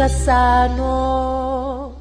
mangia sano.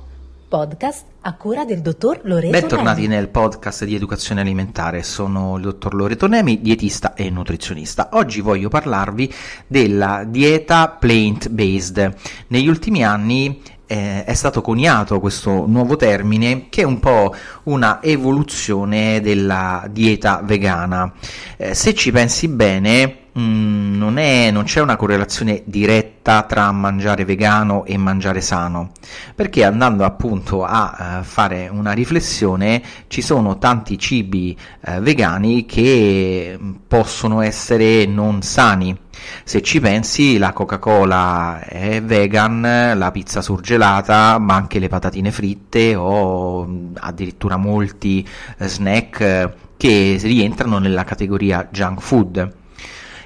Podcast a cura del dottor Loreto Bentornati nel podcast di educazione alimentare, sono il dottor Loreto Nemi, dietista e nutrizionista. Oggi voglio parlarvi della dieta plant based. Negli ultimi anni eh, è stato coniato questo nuovo termine che è un po' una evoluzione della dieta vegana. Eh, se ci pensi bene, Mm, non, è, non c'è una correlazione diretta tra mangiare vegano e mangiare sano, perché andando appunto a uh, fare una riflessione ci sono tanti cibi uh, vegani che mm, possono essere non sani. Se ci pensi, la Coca-Cola è vegan, la pizza surgelata, ma anche le patatine fritte o mm, addirittura molti eh, snack che rientrano nella categoria junk food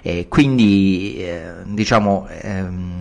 eh, quindi eh, diciamo ehm,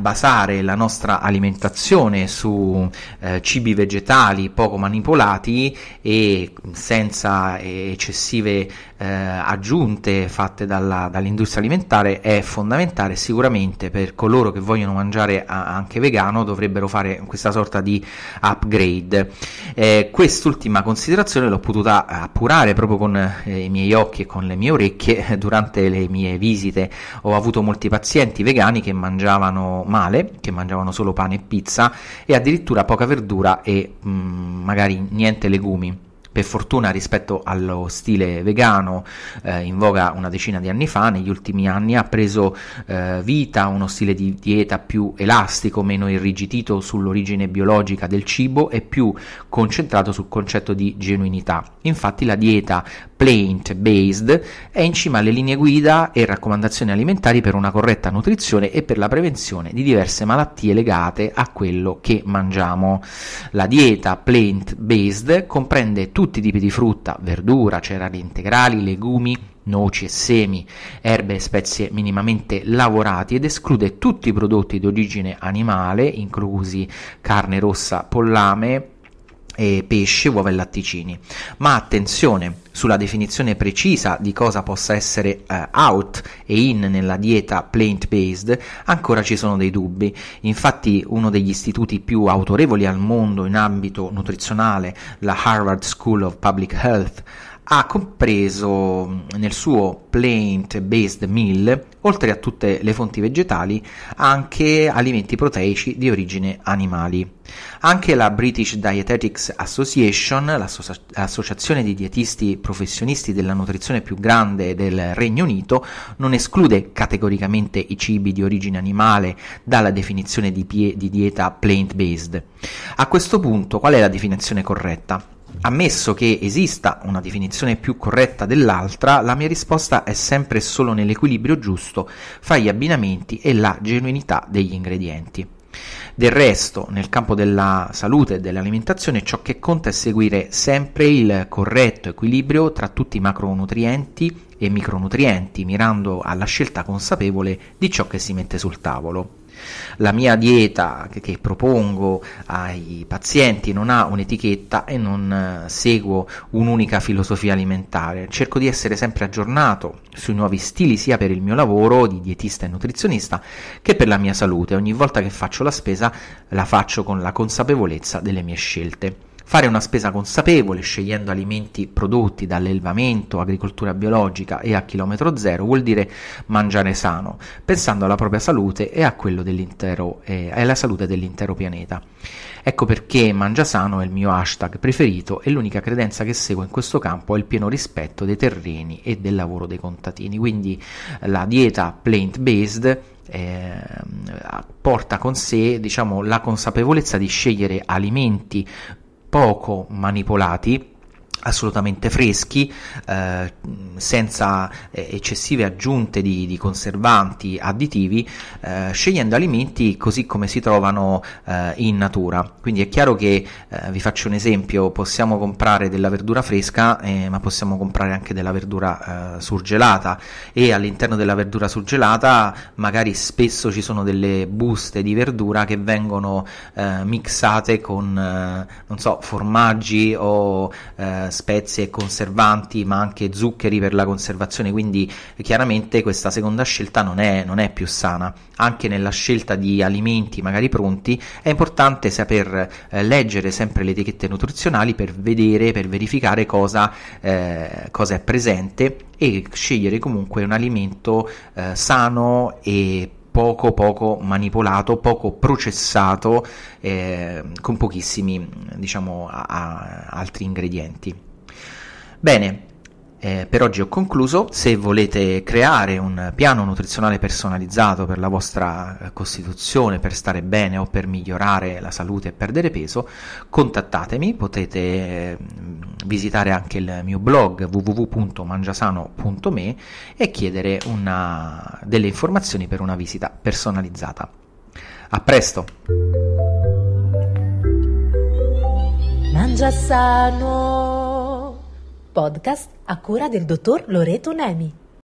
basare la nostra alimentazione su eh, cibi vegetali poco manipolati e senza eh, eccessive eh, aggiunte fatte dalla, dall'industria alimentare è fondamentale sicuramente per coloro che vogliono mangiare a, anche vegano dovrebbero fare questa sorta di upgrade eh, quest'ultima considerazione l'ho potuta appurare proprio con eh, i miei occhi e con le mie orecchie durante le mie visite ho avuto molti pazienti vegani che mangiavano male che mangiavano solo pane e pizza e addirittura poca verdura e mh, mm, magari niente legumi per fortuna rispetto allo stile vegano eh, in voga una decina di anni fa, negli ultimi anni ha preso eh, vita uno stile di dieta più elastico, meno irrigidito sull'origine biologica del cibo e più concentrato sul concetto di genuinità. Infatti la dieta plant-based è in cima alle linee guida e raccomandazioni alimentari per una corretta nutrizione e per la prevenzione di diverse malattie legate a quello che mangiamo. La dieta plant-based comprende tutti i tipi di frutta, verdura, cereali integrali, legumi, noci e semi, erbe e spezie minimamente lavorati ed esclude tutti i prodotti di origine animale, inclusi carne rossa, pollame, pesce, uova e latticini. Ma attenzione sulla definizione precisa di cosa possa essere eh, out e in nella dieta plant based, ancora ci sono dei dubbi. Infatti uno degli istituti più autorevoli al mondo in ambito nutrizionale, la Harvard School of Public Health, ha compreso mm, nel suo plant-based meal, oltre a tutte le fonti vegetali, anche alimenti proteici di origine animali. Anche la British Dietetics Association, l'associazione di dietisti professionisti della nutrizione più grande del Regno Unito, non esclude categoricamente i cibi di origine animale dalla definizione di, pie- di dieta plant-based. A questo punto, qual è la definizione corretta? Ammesso che esista una definizione più corretta dell'altra, la mia risposta è sempre e solo nell'equilibrio giusto fra gli abbinamenti e la genuinità degli ingredienti. Del resto, nel campo della salute e dell'alimentazione, ciò che conta è seguire sempre il corretto equilibrio tra tutti i macronutrienti e micronutrienti, mirando alla scelta consapevole di ciò che si mette sul tavolo. La mia dieta che, che propongo ai pazienti non ha un'etichetta e non eh, seguo un'unica filosofia alimentare. Cerco di essere sempre aggiornato sui nuovi stili sia per il mio lavoro di dietista e nutrizionista che per la mia salute. Ogni volta che faccio la spesa la faccio con la consapevolezza delle mie scelte. Fare una spesa consapevole scegliendo alimenti prodotti dall'elevamento, agricoltura biologica e a chilometro zero vuol dire mangiare sano, pensando alla propria salute e, eh, alla salute dell'intero pianeta. Ecco perché Mangia Sano è il mio hashtag preferito e l'unica credenza che seguo in questo campo è il pieno rispetto dei terreni e del lavoro dei contadini. Quindi la dieta plant-based eh, porta con sé diciamo, la consapevolezza di scegliere alimenti poco manipolati assolutamente freschi, eh, senza eh, eccessive aggiunte di, di conservanti additivi, eh, scegliendo alimenti così come si trovano eh, in natura. Quindi è chiaro che, eh, vi faccio un esempio, possiamo comprare della verdura fresca, ma possiamo comprare anche della verdura surgelata e all'interno della verdura surgelata magari spesso ci sono delle buste di verdura che vengono mixate con, non so, formaggi o spezie e conservanti, ma anche zuccheri per la conservazione, quindi chiaramente questa seconda scelta non è, non è più sana. Anche nella scelta di alimenti magari pronti è importante saper eh, leggere sempre le etichette nutrizionali per vedere, per verificare cosa, eh, cosa è presente e scegliere comunque un alimento eh, sano e poco poco manipolato, poco processato, eh, con pochissimi diciamo, a, a altri ingredienti. Bene, eh, per oggi ho concluso, se volete creare un piano nutrizionale personalizzato per la vostra eh, costituzione, per stare bene o per migliorare la salute e perdere peso, contattatemi, potete eh, visitare anche il mio blog www.mangiasano.me e chiedere una, delle informazioni per una visita personalizzata. A presto! Mangia sano podcast a cura del dottor Loreto Nemi.